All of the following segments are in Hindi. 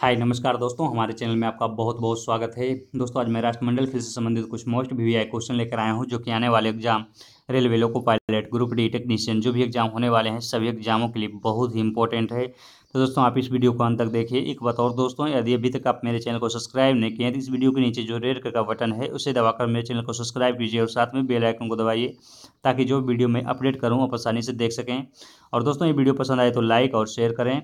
हाय नमस्कार दोस्तों हमारे चैनल में आपका बहुत बहुत स्वागत है दोस्तों आज मैं राष्ट्रमंडल फिर से संबंधित कुछ मोस्ट आई क्वेश्चन लेकर आया हूं जो कि आने वाले exam railway loco pilot group D technician जो भी एग्जाम होने वाले हैं सभी एग्जामों के लिए बहुत ही इंपॉर्टेंट है तो दोस्तों आप इस वीडियो को अंत तक देखिए एक बात और दोस्तों यदि अभी तक आप मेरे चैनल को सब्सक्राइब नहीं किए तो इस वीडियो के नीचे जो रेड कलर का बटन है उसे दबाकर मेरे चैनल को सब्सक्राइब कीजिए और साथ में बेल आइकन को दबाइए ताकि जो वीडियो मैं अपडेट करूँ आप आसानी से देख सकें और दोस्तों ये वीडियो पसंद आए तो लाइक और शेयर करें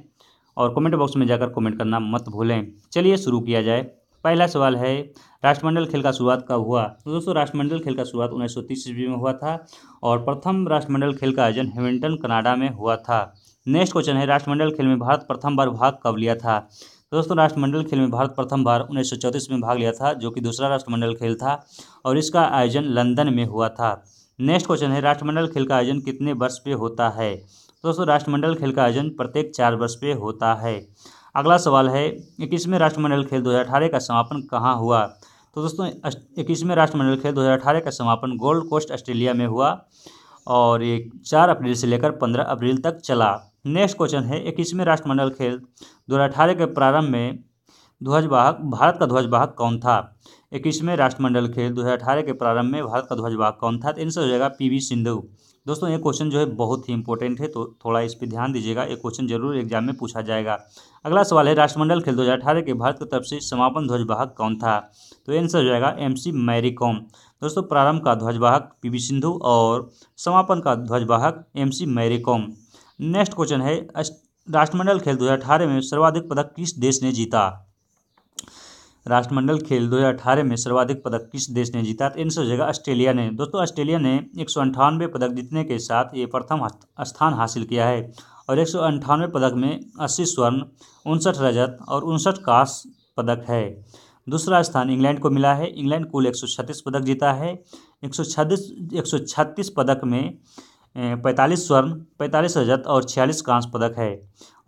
और कमेंट बॉक्स में जाकर कमेंट करना मत भूलें चलिए शुरू किया जाए पहला सवाल है राष्ट्रमंडल खेल का शुरुआत कब हुआ तो दोस्तों राष्ट्रमंडल खेल का शुरुआत उन्नीस सौ ईस्वी में हुआ था और प्रथम राष्ट्रमंडल खेल का आयोजन हेमिल्टन कनाडा में हुआ था नेक्स्ट क्वेश्चन है राष्ट्रमंडल खेल में भारत प्रथम बार भाग कब लिया था तो दोस्तों राष्ट्रमंडल खेल में भारत प्रथम बार उन्नीस में भाग लिया था जो कि दूसरा राष्ट्रमंडल खेल था और इसका आयोजन लंदन में हुआ था नेक्स्ट क्वेश्चन है राष्ट्रमंडल खेल का आयोजन कितने वर्ष पे होता है दोस्तों राष्ट्रमंडल खेल का आयोजन प्रत्येक चार वर्ष पे होता है अगला सवाल है इक्कीसवें राष्ट्रमंडल खेल 2018 का समापन कहाँ हुआ तो दोस्तों इक्कीसवें राष्ट्रमंडल खेल 2018 का समापन गोल्ड कोस्ट ऑस्ट्रेलिया में हुआ और ये चार अप्रैल से लेकर पंद्रह अप्रैल तक चला नेक्स्ट क्वेश्चन है इक्कीसवें राष्ट्रमंडल खेल दो के प्रारंभ में ध्वजवाहक भारत का ध्वजवाहक कौन था इक्कीसवें राष्ट्रमंडल खेल दो के प्रारंभ में भारत का ध्वजवाहक कौन था तो इनसे हो जाएगा पी सिंधु दोस्तों ये क्वेश्चन जो है बहुत ही इंपॉर्टेंट है तो थोड़ा इस पर ध्यान दीजिएगा ये क्वेश्चन जरूर एग्जाम में पूछा जाएगा अगला सवाल है राष्ट्रमंडल खेल 2018 के भारत की तरफ से समापन ध्वजवाहक कौन था तो आंसर हो जाएगा एम सी मैरी कॉम दोस्तों प्रारंभ का ध्वजवाहक पी सिंधु और समापन का ध्वजवाहक एम सी मैरी कॉम नेक्स्ट क्वेश्चन है राष्ट्रमंडल खेल 2018 में सर्वाधिक पदक किस देश ने जीता राष्ट्रमंडल खेल 2018 में सर्वाधिक पदक किस देश ने जीता तो इन सौ जगह ऑस्ट्रेलिया ने दोस्तों ऑस्ट्रेलिया ने एक पदक जीतने के साथ ये प्रथम स्थान हासिल किया है और एक पदक में अस्सी स्वर्ण उनसठ रजत और उनसठ कांस पदक है दूसरा स्थान इंग्लैंड को मिला है इंग्लैंड कुल एक पदक जीता है एक सौ पदक में पैंतालीस स्वर्ण पैंतालीस रजत और छियालीस कांस्य पदक है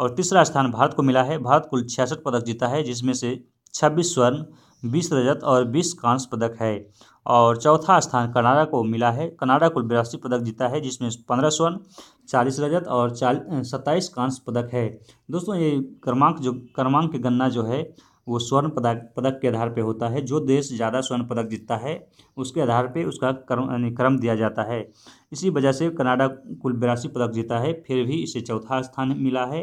और तीसरा स्थान भारत को मिला है भारत कुल छियासठ पदक जीता है जिसमें से छब्बीस स्वर्ण बीस रजत और बीस कांस्य पदक है और चौथा स्थान कनाडा को मिला है कनाडा कुल बिरासी पदक जीता है जिसमें पंद्रह स्वर्ण चालीस रजत और चाल सत्ताईस कांस्य पदक है दोस्तों ये क्रमांक जो क्रमांक की गणना जो है वो स्वर्ण पदक पदक के आधार पर होता है जो देश ज़्यादा स्वर्ण पदक जीतता है उसके आधार पर उसका क्रम क्रम दिया जाता है इसी वजह से कनाडा कुल बिरासी पदक जीता है फिर भी इसे चौथा स्थान मिला है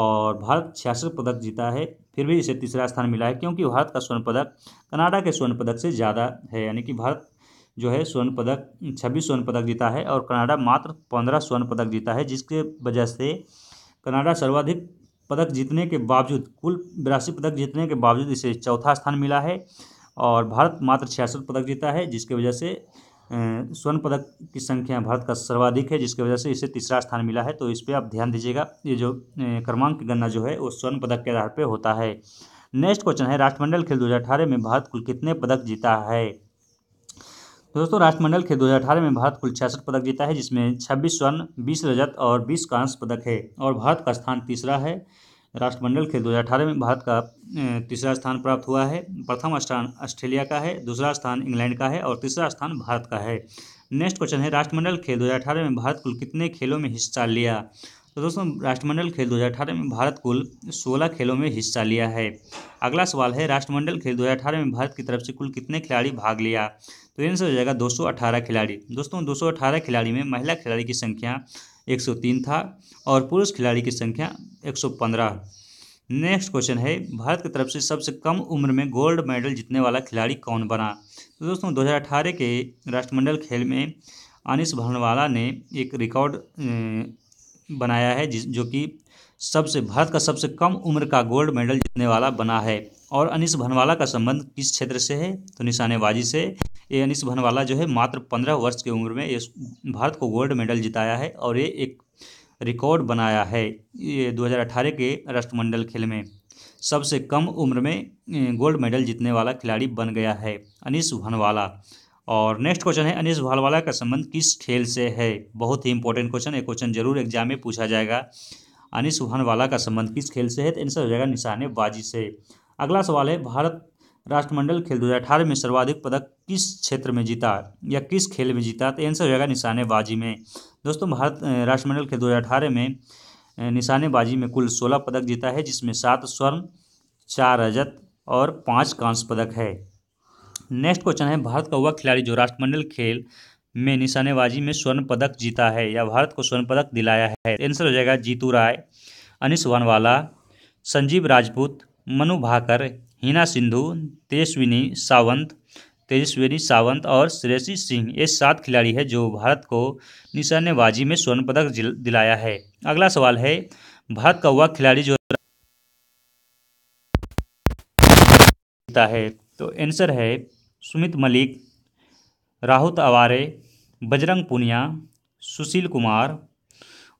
और भारत छियासठ पदक जीता है फिर भी इसे तीसरा स्थान मिला है क्योंकि भारत का स्वर्ण पदक कनाडा के स्वर्ण पदक से ज़्यादा है यानी कि भारत जो है स्वर्ण पदक छब्बीस स्वर्ण पदक जीता है और कनाडा मात्र पंद्रह स्वर्ण पदक जीता है जिसके वजह से कनाडा सर्वाधिक पदक जीतने के बावजूद कुल बिरासी पदक जीतने के बावजूद इसे चौथा स्थान मिला है और भारत मात्र छियासठ पदक जीता है जिसके वजह से स्वर्ण पदक की संख्या भारत का सर्वाधिक है जिसकी वजह से इसे तीसरा स्थान मिला है तो इस पर आप ध्यान दीजिएगा ये जो क्रमांक की गणना जो है वो स्वर्ण पदक के आधार पर होता है नेक्स्ट क्वेश्चन है राष्ट्रमंडल खेल दो में भारत कुल कितने पदक जीता है तो दोस्तों राष्ट्रमंडल खेल 2018 में भारत कुल छियासठ पदक जीता है जिसमें 26 स्वर्ण 20 रजत और 20 कांस्य पदक है और भारत का स्थान तीसरा है राष्ट्रमंडल खेल 2018 में भारत का तीसरा स्थान प्राप्त हुआ है प्रथम स्थान ऑस्ट्रेलिया का है दूसरा स्थान इंग्लैंड का है और तीसरा स्थान भारत का है नेक्स्ट क्वेश्चन है राष्ट्रमंडल खेल 2018 में भारत कुल कितने खेलों में हिस्सा लिया तो दोस्तों राष्ट्रमंडल खेल 2018 में भारत कुल 16 खेलों में हिस्सा लिया है अगला सवाल है राष्ट्रमंडल खेल 2018 में भारत की तरफ से कुल कितने खिलाड़ी भाग लिया तो आंसर हो जाएगा दो खिलाड़ी दोस्तों दो खिलाड़ी में महिला खिलाड़ी की संख्या 103 था और पुरुष खिलाड़ी की संख्या 115 नेक्स्ट क्वेश्चन है भारत की तरफ से सबसे कम उम्र में गोल्ड मेडल जीतने वाला खिलाड़ी कौन बना तो दोस्तों 2018 के राष्ट्रमंडल खेल में अनिस भरनवाला ने एक रिकॉर्ड अं, बनाया है जिस जो कि सबसे भारत का सबसे कम उम्र का गोल्ड मेडल जीतने वाला बना है और अनिश भनवाला का संबंध किस क्षेत्र से है तो निशानेबाजी से ये अनिस भनवाला जो है मात्र पंद्रह वर्ष की उम्र में ये भारत को गोल्ड मेडल जिताया है और ये एक रिकॉर्ड बनाया है ये 2018 के राष्ट्रमंडल खेल में सबसे कम उम्र में गोल्ड मेडल जीतने वाला खिलाड़ी बन गया है अनिस भनवाला और नेक्स्ट क्वेश्चन है अनिस भनवाला का संबंध किस खेल से है बहुत ही इंपॉर्टेंट क्वेश्चन एक क्वेश्चन जरूर एग्जाम में पूछा जाएगा अनिस भनवाला का संबंध किस खेल से है तो आंसर हो जाएगा निशानेबाजी से अगला सवाल है भारत राष्ट्रमंडल खेल दो में सर्वाधिक पदक किस क्षेत्र में जीता या किस खेल में जीता तो आंसर हो जाएगा निशानेबाजी में दोस्तों भारत राष्ट्रमंडल खेल दो में निशानेबाजी में कुल 16 पदक जीता है जिसमें सात स्वर्ण चार रजत और पाँच कांस्य पदक है नेक्स्ट क्वेश्चन है भारत का हुआ खिलाड़ी जो राष्ट्रमंडल खेल में निशानेबाजी में स्वर्ण पदक जीता है या भारत को स्वर्ण पदक दिलाया है आंसर तो हो जाएगा जीतू राय अनिश वनवाला संजीव राजपूत मनु भाकर हीना सिंधु तेजस्विनी सावंत तेजस्विनी सावंत और श्रेयसी सिंह ये सात खिलाड़ी हैं जो भारत को निशानेबाजी में स्वर्ण पदक दिलाया है अगला सवाल है भारत का वह खिलाड़ी जो जीता है तो आंसर है सुमित मलिक राहुल अवारे बजरंग पुनिया सुशील कुमार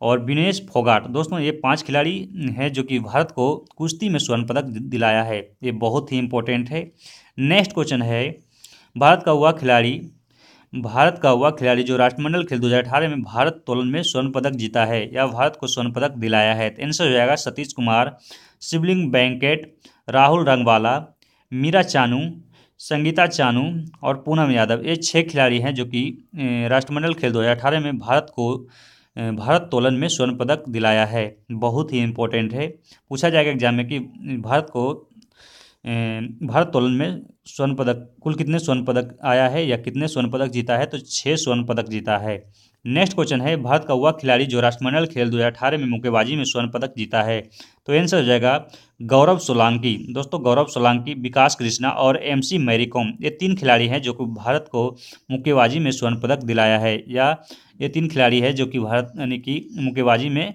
और विनेश फोगाट दोस्तों ये पांच खिलाड़ी हैं जो कि भारत को कुश्ती में स्वर्ण पदक दिलाया है ये बहुत ही इंपॉर्टेंट है नेक्स्ट क्वेश्चन है भारत का हुआ खिलाड़ी भारत का हुआ खिलाड़ी जो राष्ट्रमंडल खेल दो में भारत तोलन में स्वर्ण पदक जीता है या भारत को स्वर्ण पदक दिलाया है तो आंसर हो जाएगा सतीश कुमार शिवलिंग बैंकेट राहुल रंगवाला मीरा चानू संगीता चानू और पूनम यादव ये छः खिलाड़ी हैं जो कि राष्ट्रमंडल खेल 2018 में भारत को भारत तोलन में स्वर्ण पदक दिलाया है बहुत ही इम्पोर्टेंट है पूछा जाएगा एग्जाम में कि भारत को तोलन में स्वर्ण पदक कुल कितने स्वर्ण पदक आया है या कितने स्वर्ण पदक जीता है तो छः स्वर्ण पदक जीता है नेक्स्ट क्वेश्चन है भारत का वह खिलाड़ी जो राष्ट्रमंडल खेल दो में मुक्केबाजी में स्वर्ण पदक जीता है तो आंसर हो जाएगा गौरव सोलांकी दोस्तों गौरव सोलांकी विकास कृष्णा और एमसी मैरीकॉम ये तीन खिलाड़ी हैं जो कि भारत को मुक्केबाजी में स्वर्ण पदक दिलाया है या ये तीन खिलाड़ी है जो कि भारत यानी कि मुक्केबाजी में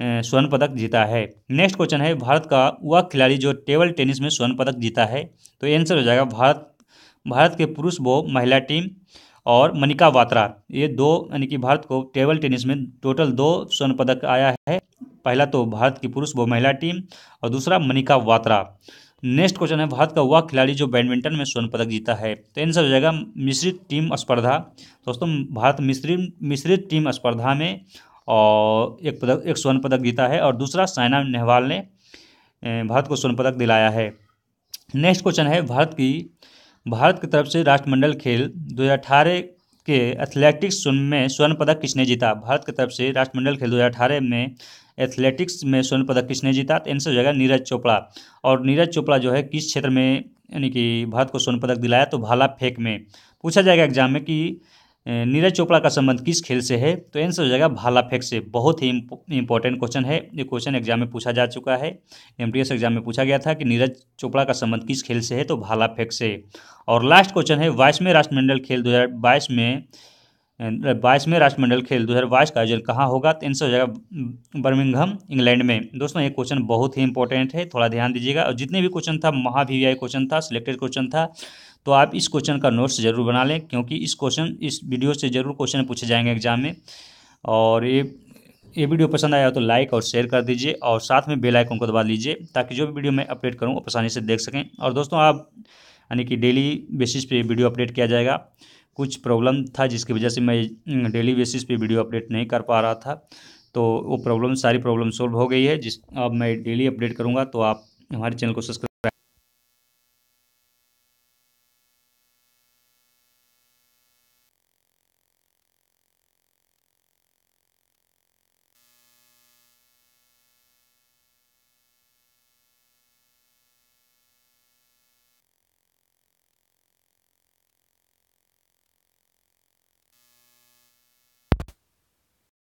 स्वर्ण पदक जीता है नेक्स्ट क्वेश्चन है भारत का वह खिलाड़ी जो टेबल टेनिस में स्वर्ण पदक जीता है तो आंसर हो जाएगा भारत भारत के पुरुष वो महिला टीम और मनिका वात्रा ये दो यानी कि भारत को टेबल टेनिस में टोटल दो स्वर्ण पदक आया है पहला तो भारत की पुरुष वो महिला टीम और दूसरा मनिका वात्रा नेक्स्ट क्वेश्चन है भारत का वह खिलाड़ी जो बैडमिंटन में स्वर्ण पदक जीता है तो आंसर हो जाएगा मिश्रित टीम स्पर्धा दोस्तों भारत मिश्रित मिश्रित टीम स्पर्धा में और एक पदक एक स्वर्ण पदक जीता है और दूसरा साइना नेहवाल ने भारत को स्वर्ण पदक दिलाया है नेक्स्ट क्वेश्चन है भारत की भारत की तरफ से राष्ट्रमंडल खेल 2018 के एथलेटिक्स में स्वर्ण पदक किसने जीता भारत की तरफ से राष्ट्रमंडल खेल 2018 में एथलेटिक्स में स्वर्ण पदक किसने जीता तो आंसर हो जाएगा नीरज चोपड़ा और नीरज चोपड़ा जो है किस क्षेत्र में यानी कि भारत को स्वर्ण पदक दिलाया तो भाला फेंक में पूछा जाएगा एग्जाम में कि नीरज चोपड़ा का संबंध किस खेल से है तो आंसर हो जाएगा भाला फेंक से बहुत ही इंपॉर्टेंट क्वेश्चन है ये क्वेश्चन एग्जाम में पूछा जा चुका है एम एग्जाम में पूछा गया था कि नीरज चोपड़ा का संबंध किस खेल से है तो भाला फेंक से और लास्ट क्वेश्चन है बाईसवें राष्ट्रमंडल खेल दो में Uh, बाईस में राष्ट्रमंडल खेल दो हज़ार बाईस का आयोजन कहाँ होगा तो सौ हो जाएगा इंग्लैंड में दोस्तों ये क्वेश्चन बहुत ही इंपॉर्टेंट है थोड़ा ध्यान दीजिएगा और जितने भी क्वेश्चन था महा वी क्वेश्चन था सिलेक्टेड क्वेश्चन था तो आप इस क्वेश्चन का नोट्स जरूर बना लें क्योंकि इस क्वेश्चन इस वीडियो से जरूर क्वेश्चन पूछे जाएंगे एग्जाम में और ये ये वीडियो पसंद आया तो लाइक और शेयर कर दीजिए और साथ में बेल आइकन को दबा लीजिए ताकि जो भी वीडियो मैं अपडेट करूँ आप आसानी से देख सकें और दोस्तों आप यानी कि डेली बेसिस पे वीडियो अपडेट किया जाएगा कुछ प्रॉब्लम था जिसकी वजह से मैं डेली बेसिस पे वीडियो अपडेट नहीं कर पा रहा था तो वो प्रॉब्लम सारी प्रॉब्लम सॉल्व हो गई है जिस अब मैं डेली अपडेट करूँगा तो आप हमारे चैनल को सब्सक्राइब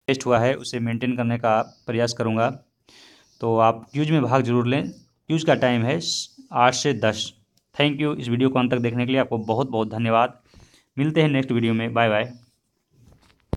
टेस्ट हुआ है उसे मेंटेन करने का प्रयास करूँगा तो आप क्यूज में भाग जरूर लें क्यूज का टाइम है आठ से दस थैंक यू इस वीडियो को अंत तक देखने के लिए आपको बहुत बहुत धन्यवाद मिलते हैं नेक्स्ट वीडियो में बाय बाय